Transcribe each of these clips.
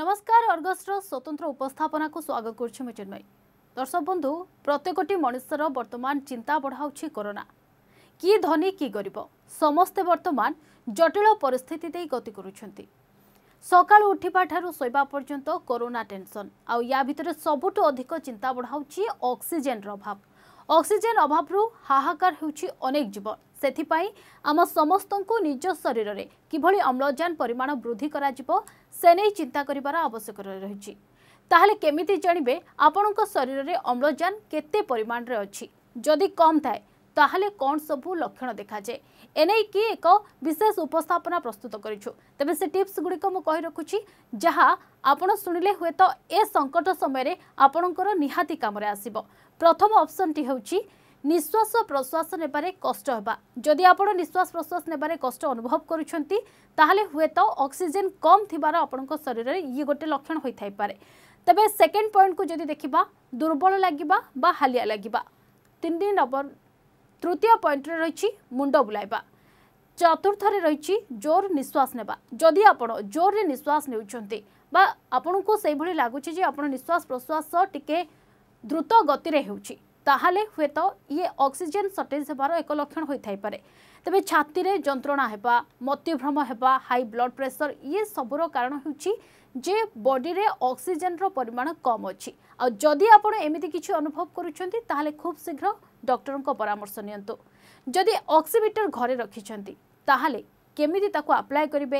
নমস্কার অর্গসর স্বতন্ত্র উপস্থাপনাকে স্বাগত করছি মু চিন্ময়ী দর্শক বন্ধু প্রত্যেকটি মানুষের বর্তমান চিন্তা বড়াউছি করোনা কি ধনী কি গরিব ସମସ୍ତେ ବର୍ତ୍ତମାନ ଜଟିଳ ପରିସ୍ଥିତି ଦେଇ ଗତି କରୁଛନ୍ତି ସକାଳୁ ଉଠିବା ଠାରୁ ଶୋଇବା ପର୍ଯ୍ୟନ୍ତ କରୋନା ଟେନସନ୍ ଆଉ ୟା ଭିତରେ ସବୁଠୁ ଅଧିକ ଚିନ୍ତା ବଢ଼ାଉଛି ଅକ୍ସିଜେନ୍ର ଅଭାବ ଅକ୍ସିଜେନ୍ ଅଭାବରୁ ହାହାକାର ହେଉଛି ଅନେକ ଜୀବନ ସେଥିପାଇଁ ଆମ ସମସ୍ତଙ୍କୁ ନିଜ ଶରୀରରେ କିଭଳି ଅମ୍ଳଜାନ ପରିମାଣ ବୃଦ୍ଧି କରାଯିବ ସେ ନେଇ ଚିନ୍ତା କରିବାର ଆବଶ୍ୟକତା ରହିଛି ତାହେଲେ କେମିତି ଜାଣିବେ ଆପଣଙ୍କ ଶରୀରରେ ଅମ୍ଳଜାନ କେତେ ପରିମାଣରେ ଅଛି ଯଦି କମ୍ ଥାଏ ତାହେଲେ କ'ଣ ସବୁ ଲକ୍ଷଣ ଦେଖାଯାଏ ଏନେଇକି ଏକ ବିଶେଷ ଉପସ୍ଥାପନା ପ୍ରସ୍ତୁତ କରିଛୁ ତେବେ ସେ ଟିପ୍ସ ଗୁଡ଼ିକ ମୁଁ କହି ରଖୁଛି ଯାହା ଆପଣ ଶୁଣିଲେ ହୁଏତ ଏ ସଙ୍କଟ ସମୟରେ ଆପଣଙ୍କର ନିହାତି କାମରେ ଆସିବ ପ୍ରଥମ ଅପସନ୍ଟି ହେଉଛି নিশ্বাস প্রশ্বাস নেবার কষ্ট হওয়া যদি আপনার নিশ্বাস প্রশ্বাস নেবার কষ্ট অনুভব করছেন তাহলে হুয়েত অক্সিজেন কম থার আপনার শরীরের ইয়ে গোটে লক্ষণ হয়ে থাইপরে তবে সেকেন্ড পয়েন্ট কু যদি দেখা দুর্বল লাগবা বা হালিয়া লাগবা তিন দিন নম্বর তৃতীয় পয়েন্টরে রয়েছে মুন্ড বুলাইবা চতুর্থরে রয়েছে জোর নিশ্বাস নেবা যদি আপনার জোরে নিশ্বাস নেওছেন বা আপনার সেইভাবে লাগুছে যে আপনার নিশ্বাস প্রশ্বাস টিকে দ্রুত গতিরে হচ্ছে তাহলে হুয়েত ইয়ে অক্সিজেন সর্টেজ হবার এক লক্ষণ হয়ে থাইপরে তবে ছাতিরে যন্ত্রণা হওয়া মতিভ্রম হওয়া হাই ব্লড প্রেসর ইয়ে সবুর কারণ হচ্ছে যে বডিরে অক্সিজেনর পরিমাণ কম অছি যদি আপনার এমিতি কিছু অনুভব করছেন তাহলে খুব শীঘ্র ডক্টর পরামর্শ নিয়ন্তু যদি অক্সিমিটর ঘরে রাখিছেন তাহলে কেমিতি তাকে আপ্লাই করবে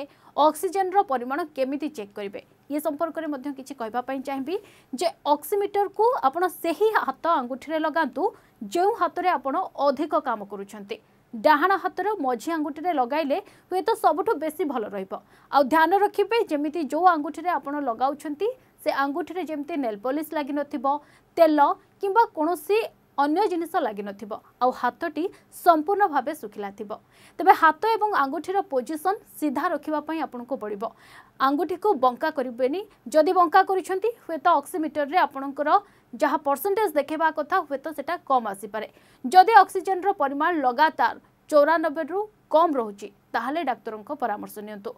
অক্সিজেনর পরিমাণ কেমিতি চেক করবে ये संपर्क किसी कहवाई चाहिए जे अक्सीमिटर को आपण से ही हाथ आंगुठी लगातु जो हाथ में आप अधिक कम करुँच ଡାହାଣ ହାତର ମଝି ଆଙ୍ଗୁଠିରେ ଲଗାଇଲେ ହୁଏତ ସବୁଠୁ ବେଶୀ ଭଲ ରହିବ ଆଉ ଧ୍ୟାନ ରଖିବେ ଯେମିତି ଯେଉଁ ଆଙ୍ଗୁଠିରେ ଆପଣ ଲଗାଉଛନ୍ତି ସେ ଆଙ୍ଗୁଠିରେ ଯେମିତି ନେଲ୍ ପଲିସ୍ ଲାଗିନଥିବ ତେଲ କିମ୍ବା କୌଣସି ଅନ୍ୟ ଜିନିଷ ଲାଗିନଥିବ ଆଉ ହାତଟି ସମ୍ପୂର୍ଣ୍ଣ ଭାବେ ଶୁଖିଲା ଥିବ ତେବେ ହାତ ଏବଂ ଆଙ୍ଗୁଠିର ପୋଜିସନ୍ ସିଧା ରଖିବା ପାଇଁ ଆପଣଙ୍କୁ ପଡ଼ିବ ଆଙ୍ଗୁଠିକୁ ବଙ୍କା କରିବେନି ଯଦି ବଙ୍କା କରୁଛନ୍ତି ହୁଏତ ଅକ୍ସିମିଟରରେ ଆପଣଙ୍କର ଯାହା ପର୍ସେଣ୍ଟେଜ୍ ଦେଖାଇବା କଥା ହୁଏତ ସେଇଟା କମ୍ ଆସିପାରେ ଯଦି ଅକ୍ସିଜେନ୍ର ପରିମାଣ ଲଗାତାର ଚଉରାନବେରୁ କମ୍ ରହୁଛି ତାହେଲେ ଡାକ୍ତରଙ୍କ ପରାମର୍ଶ ନିଅନ୍ତୁ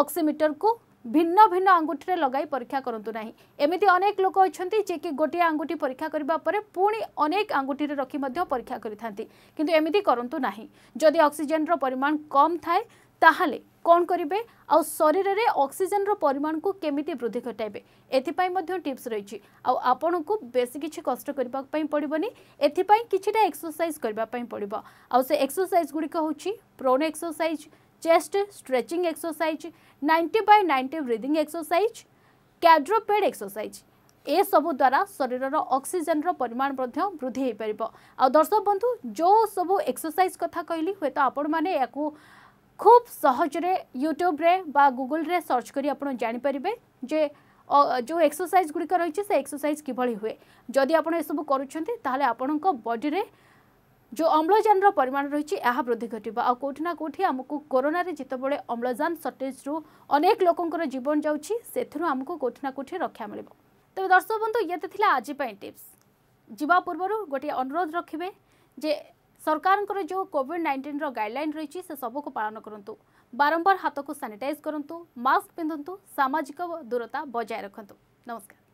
ଅକ୍ସିମିଟରକୁ ভিন্ন ভিন্ন আঙ্গুঠিরে লগাই পরীক্ষা করতু না এমিতি অনেক লোক অনেক যে কি গোটিয়ে আঙ্গুঠি পরীক্ষা করা পরে পুঁ অনেক আঙ্গুঠিরে রক্ষি পরীক্ষা করে থাকে কিন্তু এমিতি করতু না যদি অক্সিজেন্র পরিমাণ কম থাকে তাহলে কণ করবে আউ শরীরের অক্সিজেন্র পরিমাণক কেমিতি বৃদ্ধি ঘটাইবে এথিপাই মধ্যে টিপস রয়েছে আউ আপনার বেশি কিছু কষ্ট করা পড়বনি এথিপাই কিছুটা এক্সরসাইজ করা পড়ব আউ সে এক্সরসাইজ গুড়িক হচ্ছে prone exercise chest stretching exercise 90 by 90 breathing exercise cadroped exercise ଏସବୁ ଦ୍ୱାରା ଶରୀରର ଅକ୍ସିଜେନ୍ର ପରିମାଣ ମଧ୍ୟ ବୃଦ୍ଧି ହୋଇପାରିବ ଆଉ ଦର୍ଶକ ବନ୍ଧୁ ଯେଉଁ ସବୁ ଏକ୍ସରସାଇଜ୍ କଥା କହିଲି ହୁଏତ ଆପଣମାନେ ଏହାକୁ ଖୁବ୍ ସହଜରେ ୟୁଟ୍ୟୁବ୍ରେ ବା ଗୁଗୁଲ୍ରେ ସର୍ଚ୍ଚ କରି ଆପଣ ଜାଣିପାରିବେ ଯେ ଯେଉଁ ଏକ୍ସରସାଇଜ୍ ଗୁଡ଼ିକ ରହିଛି ସେ ଏକ୍ସରସାଇଜ୍ କିଭଳି ହୁଏ ଯଦି ଆପଣ ଏସବୁ କରୁଛନ୍ତି ତାହେଲେ ଆପଣଙ୍କ ବଡ଼ିରେ जो अम्लजान परिमाण रही यहाँ वृद्धि घटो आ कौटी ना कौटी आमको कोरोन जितेबाला अम्लजान सर्टेज्रु अनेक लोकर जीवन जाऊँगी आमको कौटी ना कौटी रक्षा मिल तेज दर्शक बंधु ये तो आज टिप्स যা পূর্ব গোটিয়ে অনুরোধ রাখবে যে সরকারঙ্কর যে কোভিড নাইন্টিন্র গাইডলাইন রয়েছে সে সবুক পালন করতু বারম্বার হাতক স্যানিটাইজ করতু মাস্ক পিঁধু সামাজিক দূরতা বজায় রাখতু নমস্কার